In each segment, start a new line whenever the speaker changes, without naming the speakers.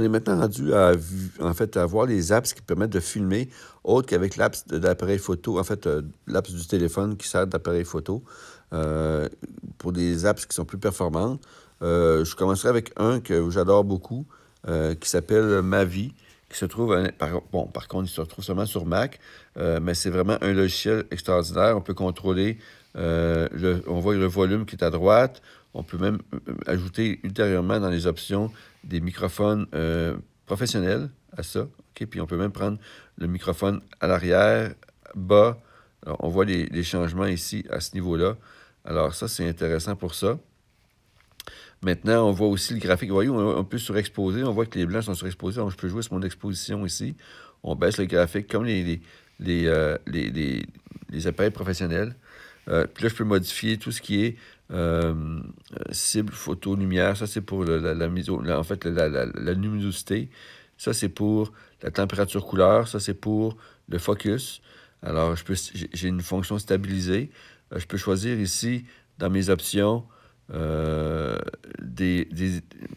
On est maintenant rendu à, en fait, voir les apps qui permettent de filmer, autre qu'avec l'app d'appareil photo, en fait, euh, l'app du téléphone qui sert d'appareil photo, euh, pour des apps qui sont plus performantes. Euh, je commencerai avec un que j'adore beaucoup, qui s'appelle Mavi, qui se trouve, bon, par contre, il se retrouve seulement sur Mac, mais c'est vraiment un logiciel extraordinaire. On peut contrôler euh, on voit le volume qui est à droite. On peut même euh, ajouter ultérieurement dans les options des microphones euh, professionnels à ça. Puis on peut même prendre le microphone à l'arrière, bas. on voit les, changements ici à ce niveau-là. Alors ça, c'est intéressant pour ça. Maintenant, on voit aussi le graphique. Vous voyez, on, peut surexposer. On voit que les blancs sont surexposés. Donc, je peux jouer sur mon exposition ici. On baisse le graphique comme les, les appareils professionnels. Euh, puis là, je peux modifier tout ce qui est euh, cible, photo, lumière. Ça, c'est pour la, mise en fait, la, luminosité. Ça, c'est pour la température couleur. Ça, c'est pour le focus. Alors, j'ai une fonction stabilisée. Euh, je peux choisir ici, dans mes options, des,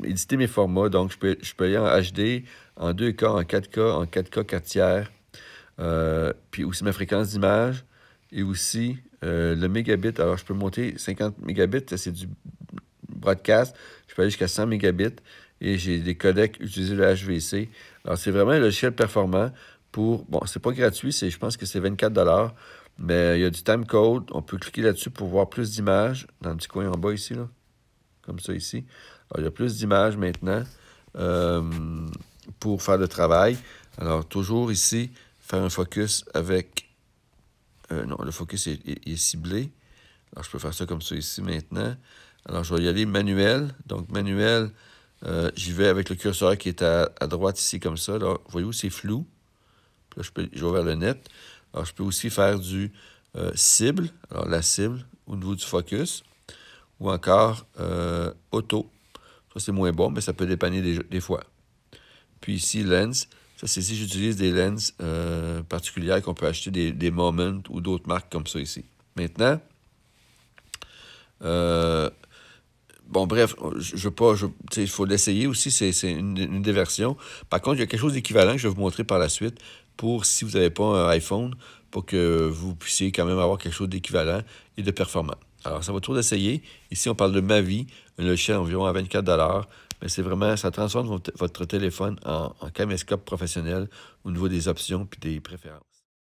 éditer mes formats. Donc, je peux, je peux aller en HD, en 2K, en 4K, en 4K 4 tiers. puis aussi ma fréquence d'image, et aussi, euh, le mégabit, alors je peux monter 50 mégabits, c'est du broadcast. Je peux aller jusqu'à 100 mégabits et j'ai des codecs utilisés le HVC. Alors, c'est vraiment un logiciel performant pour... Bon, c'est pas gratuit, je pense que c'est 24 mais il y a du timecode. On peut cliquer là-dessus pour voir plus d'images dans le petit coin en bas ici, là, comme ça ici. Alors, il y a plus d'images maintenant euh, pour faire le travail. Alors, toujours ici, faire un focus avec euh, non, le focus est, ciblé. Alors, je peux faire ça comme ça ici maintenant. Alors, je vais y aller manuel. Donc, manuel, euh, j'y vais avec le curseur qui est à, droite ici, comme ça. vous voyez où c'est flou. là, je, peux, vais vers le net. Alors, je peux aussi faire du euh, cible. Alors, la cible au niveau du focus. Ou encore auto. Ça, c'est moins bon, mais ça peut dépanner des, fois. Puis ici, lens. Ça, c'est si j'utilise des lenses euh, particulière qu'on peut acheter des, des Moments ou d'autres marques comme ça ici. Maintenant, euh, bon, bref, je, je veux pas, il faut l'essayer aussi, c'est une, une, des versions. Par contre, il y a quelque chose d'équivalent que je vais vous montrer par la suite pour si vous n'avez pas un iPhone, pour que vous puissiez quand même avoir quelque chose d'équivalent et de performant. Alors, ça va trop d'essayer. Ici, on parle de Mavi, un logiciel environ à 24 mais c'est vraiment, ça transforme votre téléphone en, caméscope professionnel au niveau des options puis des préférences.